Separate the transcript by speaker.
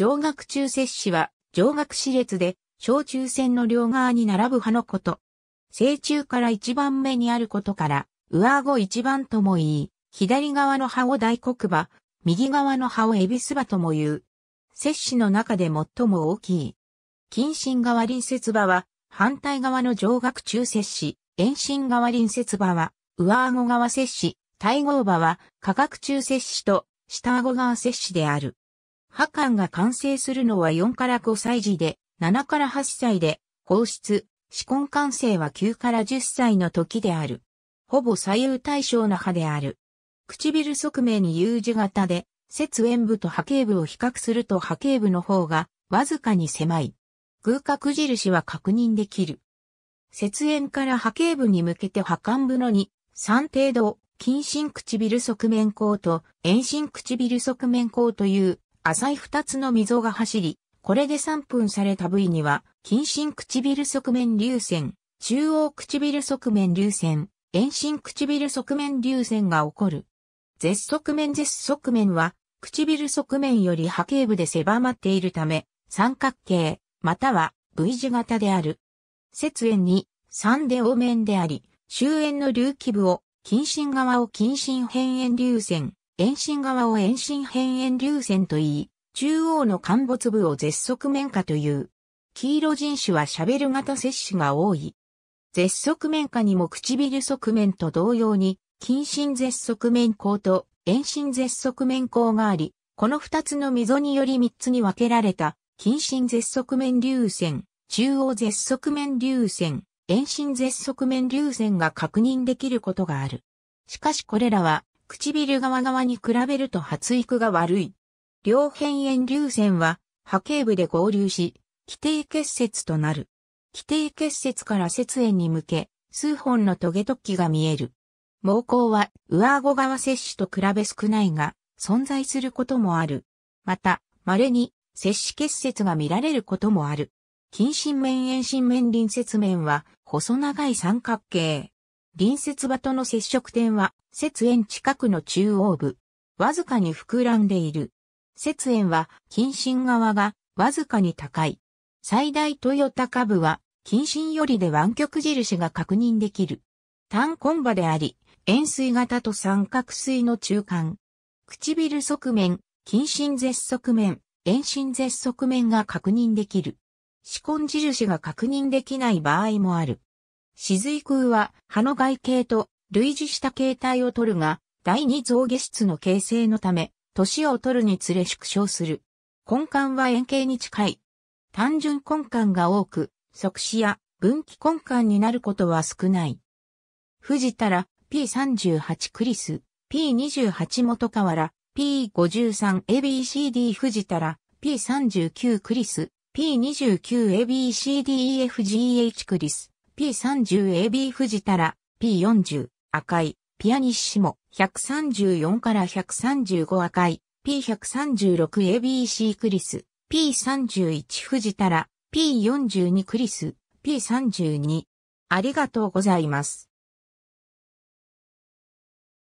Speaker 1: 上学中摂氏は、上学市列で、小中線の両側に並ぶ派のこと。正中から一番目にあることから、上顎一番とも言い、左側の歯を大黒馬、右側の歯をエビス歯とも言う。摂氏の中で最も大きい。近親側隣接場は、反対側の上顎中摂氏、遠心側隣接場は、上顎側摂氏、対合場は、下顎中摂氏と、下顎側摂氏である。破管が完成するのは4から5歳児で、7から8歳で、放出、子根完成は9から10歳の時である。ほぼ左右対称な歯である。唇側面に U 字型で、節縁部と波形部を比較すると波形部の方がわずかに狭い。偶角印は確認できる。節縁から波形部に向けて波管部の2、3程度、近親唇側面孔と遠心唇側面孔という浅い二つの溝が走り、これで3分された部位には、近親唇側面流線、中央唇側面流線、遠心唇側面流線が起こる。絶側面絶側面は、唇側面より波形部で狭まっているため、三角形、または V 字型である。節縁に三で応面であり、終円の隆起部を、近親側を近親辺縁流線、遠心側を遠心辺縁流線と言い、中央の陥没部を絶側面下という。黄色人種はシャベル型摂取が多い。絶側面下にも唇側面と同様に、近親絶側面孔と遠心絶側面孔があり、この二つの溝により三つに分けられた、近親絶側面流線、中央絶側面流線、遠心絶側面流線が確認できることがある。しかしこれらは唇側側に比べると発育が悪い。両辺縁流線は波形部で合流し、規定結節となる。規定結節から節縁に向け、数本のトゲ突起が見える。毛根は上顎側摂取と比べ少ないが、存在することもある。また、稀に摂取結節が見られることもある。近心面遠心面隣接面は細長い三角形。隣接場との接触点は、節縁近くの中央部。わずかに膨らんでいる。節縁は、近親側が、わずかに高い。最大豊高部は、近親よりで湾曲印が確認できる。単根場であり、円錐型と三角錐の中間。唇側面、近親絶側面、遠心絶側面が確認できる。四根印が確認できない場合もある。髄空は葉の外形と類似した形態を取るが、第二象下質の形成のため、年を取るにつれ縮小する。根幹は円形に近い。単純根幹が多く、即死や分岐根幹になることは少ない。藤田ら P38 クリス、P28 元河原、P53ABCD 藤田ら P39 クリス、P29ABCDEFGH クリス。P30AB 藤田ら P40 赤いピアニッシモ134から135赤い P136ABC クリス P31 藤田ら P42 クリス P32 ありがとうございます。